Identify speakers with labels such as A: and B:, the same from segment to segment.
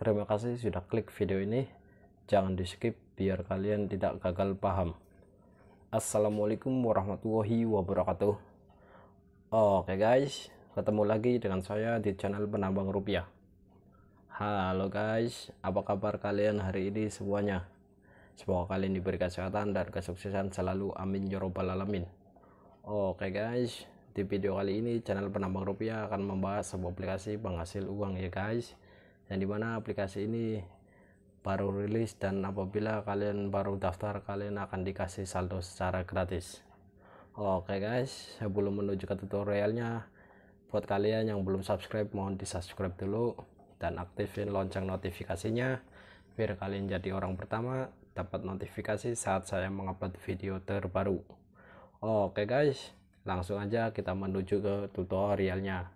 A: Terima kasih sudah klik video ini. Jangan di skip biar kalian tidak gagal paham. Assalamualaikum warahmatullahi wabarakatuh. Oke guys, ketemu lagi dengan saya di channel Penambang Rupiah. Halo guys, apa kabar kalian hari ini semuanya? Semoga kalian diberi kesehatan dan kesuksesan selalu. Amin ya robbal alamin. Oke guys, di video kali ini channel Penambang Rupiah akan membahas sebuah aplikasi penghasil uang ya guys yang dimana aplikasi ini baru rilis dan apabila kalian baru daftar kalian akan dikasih saldo secara gratis oke okay guys sebelum menuju ke tutorialnya buat kalian yang belum subscribe mohon di subscribe dulu dan aktifin lonceng notifikasinya biar kalian jadi orang pertama dapat notifikasi saat saya mengupload video terbaru oke okay guys langsung aja kita menuju ke tutorialnya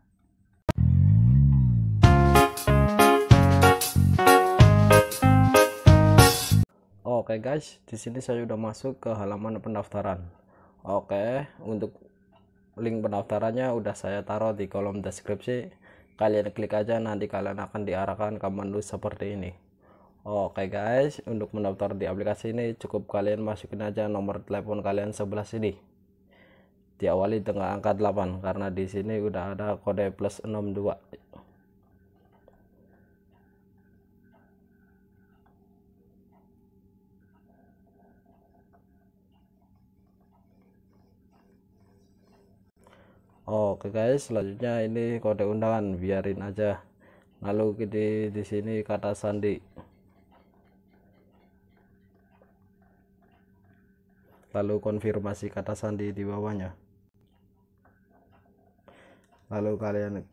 A: Oke guys, di sini saya sudah masuk ke halaman pendaftaran. Oke, untuk link pendaftarannya udah saya taruh di kolom deskripsi. Kalian klik aja nanti kalian akan diarahkan ke menu seperti ini. Oke guys, untuk mendaftar di aplikasi ini cukup kalian masukin aja nomor telepon kalian sebelah sini. Diawali dengan angka 8 karena di sini udah ada kode plus 62. oke guys selanjutnya ini kode undangan biarin aja lalu di di sini kata sandi lalu konfirmasi kata sandi di bawahnya lalu kalian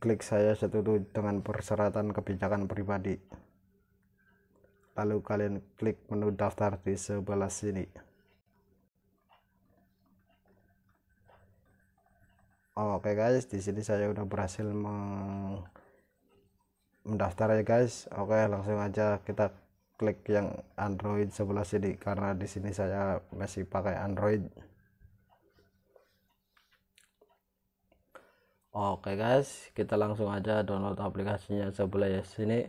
A: klik saya setuju dengan persyaratan kebijakan pribadi lalu kalian klik menu daftar di sebelah sini Oh, oke okay guys di sini saya udah berhasil meng mendaftar ya guys oke okay, langsung aja kita klik yang Android sebelah sini karena di sini saya masih pakai Android Oke okay guys, kita langsung aja download aplikasinya sebelah ya, sini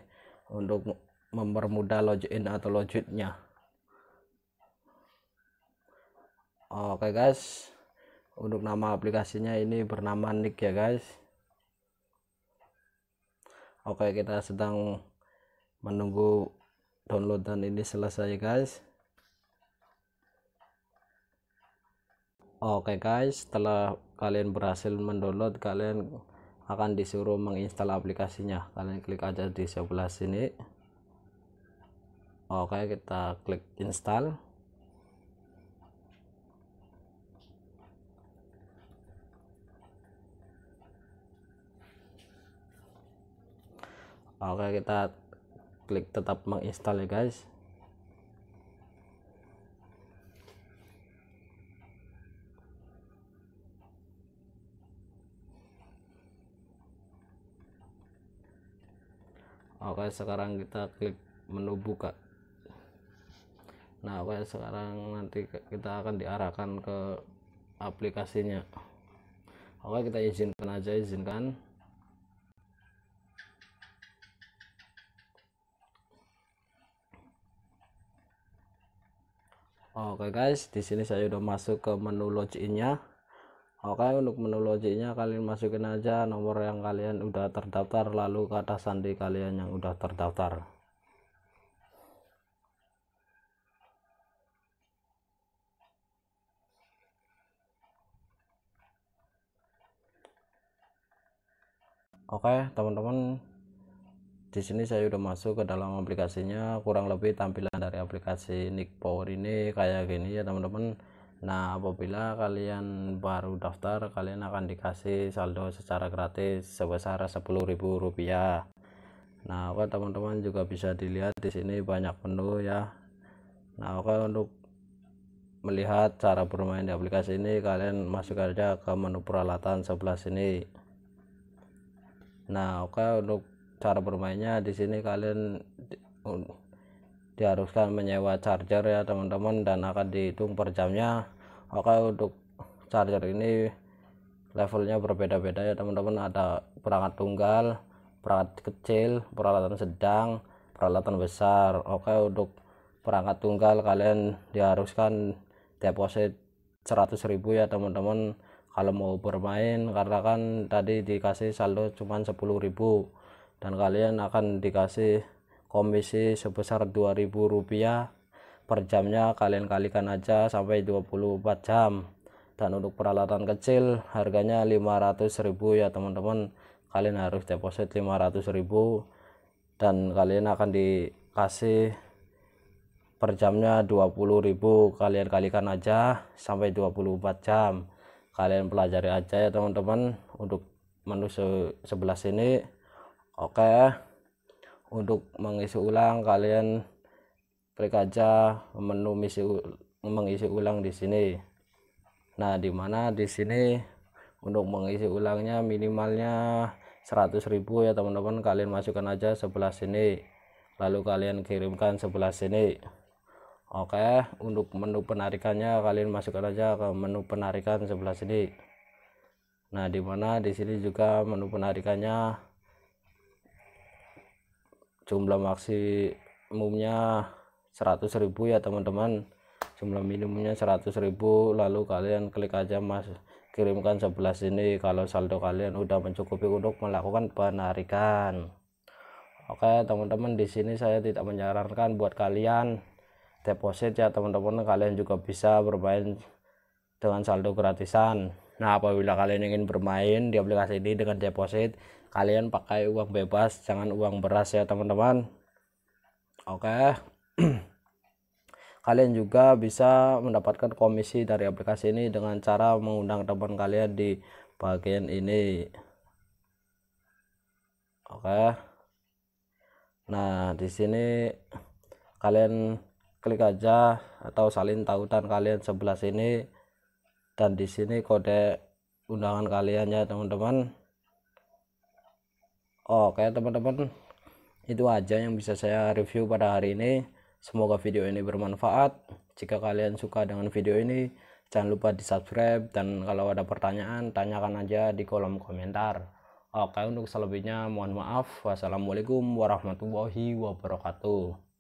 A: untuk mempermudah login atau loginnya. Oke okay guys, untuk nama aplikasinya ini bernama nick ya guys oke kita sedang menunggu downloadan ini selesai guys oke guys setelah kalian berhasil mendownload kalian akan disuruh menginstal aplikasinya kalian klik aja di sebelah sini oke kita klik install oke kita klik tetap menginstal ya guys oke sekarang kita klik menu buka nah oke sekarang nanti kita akan diarahkan ke aplikasinya oke kita izinkan aja izinkan Oke okay guys, di sini saya udah masuk ke menu loginnya. Oke, okay, untuk menu loginnya kalian masukin aja nomor yang kalian udah terdaftar lalu kata sandi kalian yang udah terdaftar. Oke, okay, teman-teman di sini saya sudah masuk ke dalam aplikasinya kurang lebih tampilan dari aplikasi Nick Power ini kayak gini ya teman-teman nah apabila kalian baru daftar kalian akan dikasih saldo secara gratis sebesar Rp10.000 nah oke teman-teman juga bisa dilihat di sini banyak menu ya nah oke untuk melihat cara bermain di aplikasi ini kalian masuk aja ke menu peralatan sebelah sini nah oke untuk cara bermainnya di sini kalian di, diharuskan menyewa charger ya teman-teman dan akan dihitung per jamnya oke untuk charger ini levelnya berbeda-beda ya teman-teman ada perangkat tunggal perangkat kecil peralatan sedang peralatan besar oke untuk perangkat tunggal kalian diharuskan deposit 100.000 ya teman-teman kalau mau bermain karena kan tadi dikasih saldo cuman 10.000 dan kalian akan dikasih komisi sebesar 2000 rupiah per jamnya kalian kalikan aja sampai 24 jam dan untuk peralatan kecil harganya 500.000 ya teman-teman kalian harus deposit 500.000 dan kalian akan dikasih per jamnya 20.000 kalian kalikan aja sampai 24 jam kalian pelajari aja ya teman-teman untuk menu sebelah sini Oke. Untuk mengisi ulang kalian klik aja menu misi mengisi ulang di sini. Nah, di mana di sini untuk mengisi ulangnya minimalnya 100.000 ya teman-teman kalian masukkan aja sebelah sini lalu kalian kirimkan sebelah sini oke untuk menu penarikannya kalian masukkan aja ke menu penarikan sebelah sini nah dimana di sini juga menu penarikannya jumlah maksimumnya 100.000 ya teman-teman jumlah minimumnya 100.000 lalu kalian klik aja mas kirimkan sebelah sini kalau saldo kalian udah mencukupi untuk melakukan penarikan Oke teman-teman di sini saya tidak menyarankan buat kalian deposit ya teman-teman kalian juga bisa bermain dengan saldo gratisan Nah, apabila kalian ingin bermain di aplikasi ini dengan deposit, kalian pakai uang bebas, jangan uang beras ya, teman-teman. Oke. kalian juga bisa mendapatkan komisi dari aplikasi ini dengan cara mengundang teman kalian di bagian ini. Oke. Nah, di sini kalian klik aja atau salin tautan kalian sebelah sini dan di sini kode undangan kalian ya teman-teman oke teman-teman itu aja yang bisa saya review pada hari ini semoga video ini bermanfaat jika kalian suka dengan video ini jangan lupa di subscribe dan kalau ada pertanyaan tanyakan aja di kolom komentar oke untuk selebihnya mohon maaf wassalamualaikum warahmatullahi wabarakatuh